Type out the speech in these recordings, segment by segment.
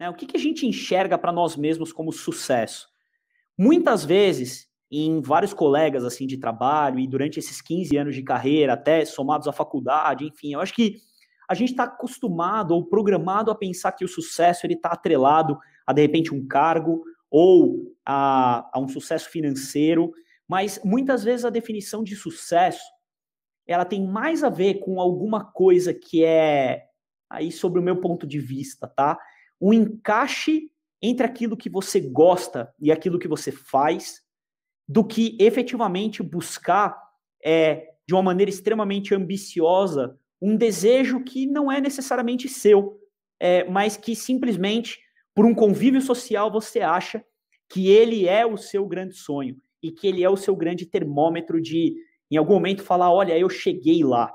Né? O que, que a gente enxerga para nós mesmos como sucesso? Muitas vezes, em vários colegas assim de trabalho e durante esses 15 anos de carreira, até somados à faculdade, enfim, eu acho que a gente está acostumado ou programado a pensar que o sucesso ele está atrelado a de repente um cargo ou a, a um sucesso financeiro, mas muitas vezes a definição de sucesso ela tem mais a ver com alguma coisa que é aí sobre o meu ponto de vista, tá? o encaixe entre aquilo que você gosta e aquilo que você faz, do que efetivamente buscar é, de uma maneira extremamente ambiciosa um desejo que não é necessariamente seu, é, mas que simplesmente por um convívio social você acha que ele é o seu grande sonho e que ele é o seu grande termômetro de, em algum momento, falar: olha, eu cheguei lá.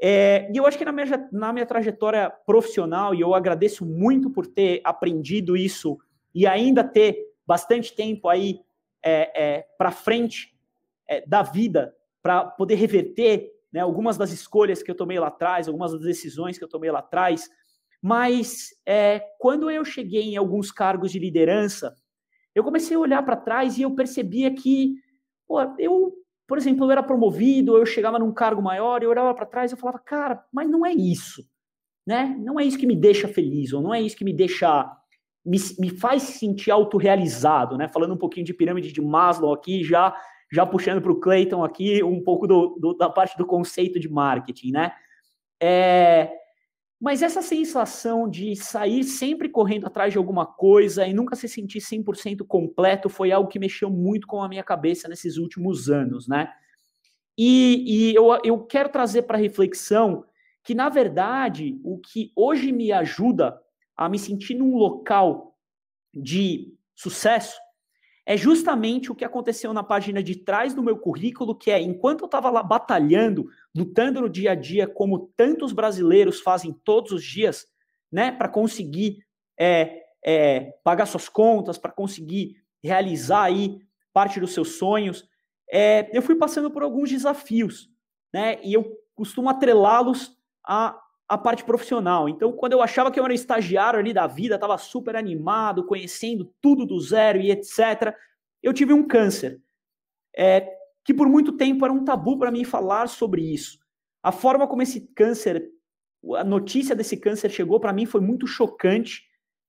É, e eu acho que na minha, na minha trajetória profissional, e eu agradeço muito por ter aprendido isso e ainda ter bastante tempo aí é, é, para frente é, da vida, para poder reverter né, algumas das escolhas que eu tomei lá atrás, algumas das decisões que eu tomei lá atrás. Mas é, quando eu cheguei em alguns cargos de liderança, eu comecei a olhar para trás e eu percebia que pô, eu por exemplo, eu era promovido, eu chegava num cargo maior, eu olhava para trás e falava, cara, mas não é isso, né? Não é isso que me deixa feliz, ou não é isso que me deixa, me, me faz sentir autorrealizado, né? Falando um pouquinho de pirâmide de Maslow aqui, já já puxando para o Clayton aqui um pouco do, do, da parte do conceito de marketing, né? É, mas essa sensação de sair sempre correndo atrás de alguma coisa e nunca se sentir 100% completo foi algo que mexeu muito com a minha cabeça nesses últimos anos, né? E, e eu, eu quero trazer para reflexão que, na verdade, o que hoje me ajuda a me sentir num local de sucesso é justamente o que aconteceu na página de trás do meu currículo, que é enquanto eu estava lá batalhando, lutando no dia a dia, como tantos brasileiros fazem todos os dias, né, para conseguir é, é, pagar suas contas, para conseguir realizar aí parte dos seus sonhos, é, eu fui passando por alguns desafios, né, e eu costumo atrelá-los a a parte profissional. Então, quando eu achava que eu era um estagiário ali da vida, estava super animado, conhecendo tudo do zero e etc., eu tive um câncer, é, que por muito tempo era um tabu para mim falar sobre isso. A forma como esse câncer, a notícia desse câncer chegou para mim foi muito chocante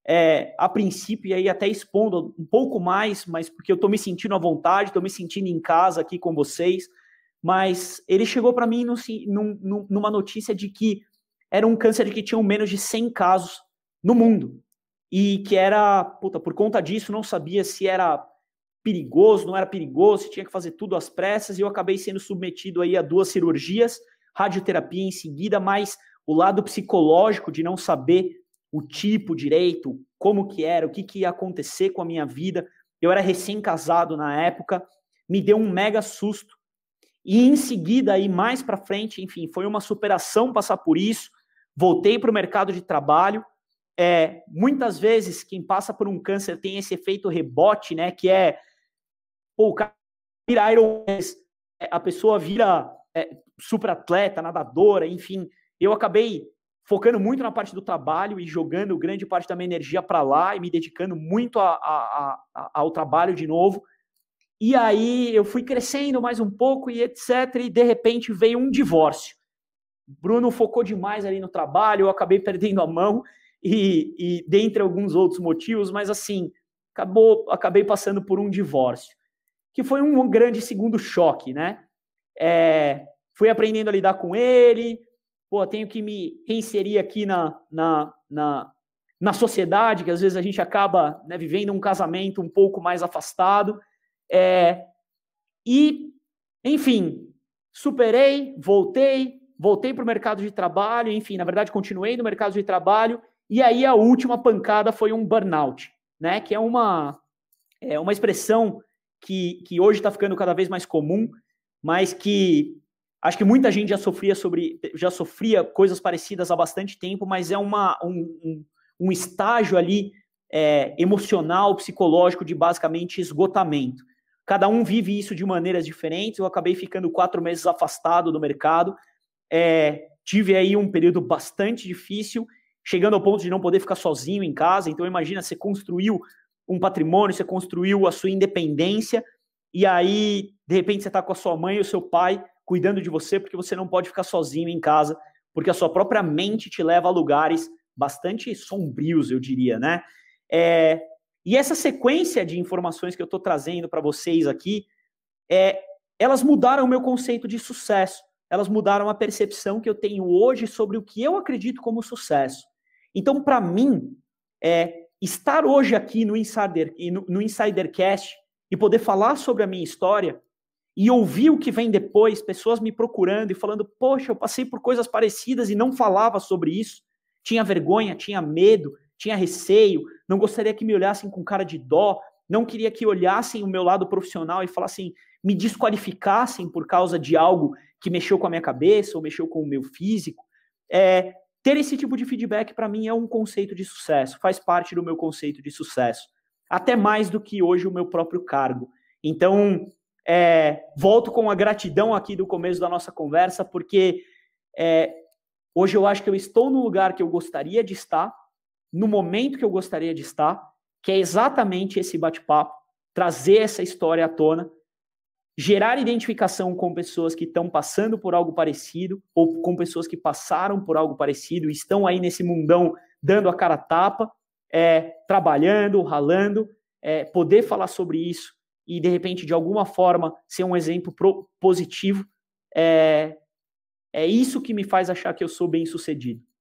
é, a princípio, e aí até expondo um pouco mais, mas porque eu estou me sentindo à vontade, estou me sentindo em casa aqui com vocês, mas ele chegou para mim numa notícia de que era um câncer que tinha menos de 100 casos no mundo. E que era, puta, por conta disso, não sabia se era perigoso, não era perigoso, se tinha que fazer tudo às pressas, e eu acabei sendo submetido aí a duas cirurgias, radioterapia em seguida, mas o lado psicológico de não saber o tipo direito, como que era, o que, que ia acontecer com a minha vida. Eu era recém-casado na época, me deu um mega susto. E em seguida, aí mais para frente, enfim, foi uma superação passar por isso voltei para o mercado de trabalho. É, muitas vezes quem passa por um câncer tem esse efeito rebote, né? Que é pô, o cara vira Iron é, a pessoa vira é, super atleta, nadadora, enfim. Eu acabei focando muito na parte do trabalho e jogando grande parte da minha energia para lá e me dedicando muito a, a, a, ao trabalho de novo. E aí eu fui crescendo mais um pouco e etc. E de repente veio um divórcio. Bruno focou demais ali no trabalho, eu acabei perdendo a mão e, e dentre alguns outros motivos, mas assim, acabou, acabei passando por um divórcio, que foi um grande segundo choque, né? É, fui aprendendo a lidar com ele, pô, tenho que me reinserir aqui na, na, na, na sociedade, que às vezes a gente acaba né, vivendo um casamento um pouco mais afastado. É, e, enfim, superei, voltei, voltei para o mercado de trabalho, enfim, na verdade continuei no mercado de trabalho, e aí a última pancada foi um burnout, né? Que é uma, é uma expressão que, que hoje está ficando cada vez mais comum, mas que acho que muita gente já sofria sobre já sofria coisas parecidas há bastante tempo, mas é uma, um, um, um estágio ali é, emocional, psicológico de basicamente esgotamento. Cada um vive isso de maneiras diferentes. Eu acabei ficando quatro meses afastado do mercado, é, tive aí um período bastante difícil, chegando ao ponto de não poder ficar sozinho em casa. Então, imagina, você construiu um patrimônio, você construiu a sua independência, e aí, de repente, você está com a sua mãe e o seu pai cuidando de você, porque você não pode ficar sozinho em casa, porque a sua própria mente te leva a lugares bastante sombrios, eu diria, né? É, e essa sequência de informações que eu estou trazendo para vocês aqui, é, elas mudaram o meu conceito de sucesso elas mudaram a percepção que eu tenho hoje sobre o que eu acredito como sucesso. Então, para mim, é, estar hoje aqui no, Insider, no, no Insidercast e poder falar sobre a minha história e ouvir o que vem depois, pessoas me procurando e falando: Poxa, eu passei por coisas parecidas e não falava sobre isso. Tinha vergonha, tinha medo, tinha receio, não gostaria que me olhassem com cara de dó, não queria que olhassem o meu lado profissional e falassem, me desqualificassem por causa de algo que mexeu com a minha cabeça ou mexeu com o meu físico. É, ter esse tipo de feedback para mim é um conceito de sucesso, faz parte do meu conceito de sucesso, até mais do que hoje o meu próprio cargo. Então, é, volto com a gratidão aqui do começo da nossa conversa, porque é, hoje eu acho que eu estou no lugar que eu gostaria de estar, no momento que eu gostaria de estar, que é exatamente esse bate-papo, trazer essa história à tona gerar identificação com pessoas que estão passando por algo parecido ou com pessoas que passaram por algo parecido e estão aí nesse mundão dando a cara tapa, é, trabalhando, ralando, é, poder falar sobre isso e de repente de alguma forma ser um exemplo pro, positivo é, é isso que me faz achar que eu sou bem sucedido.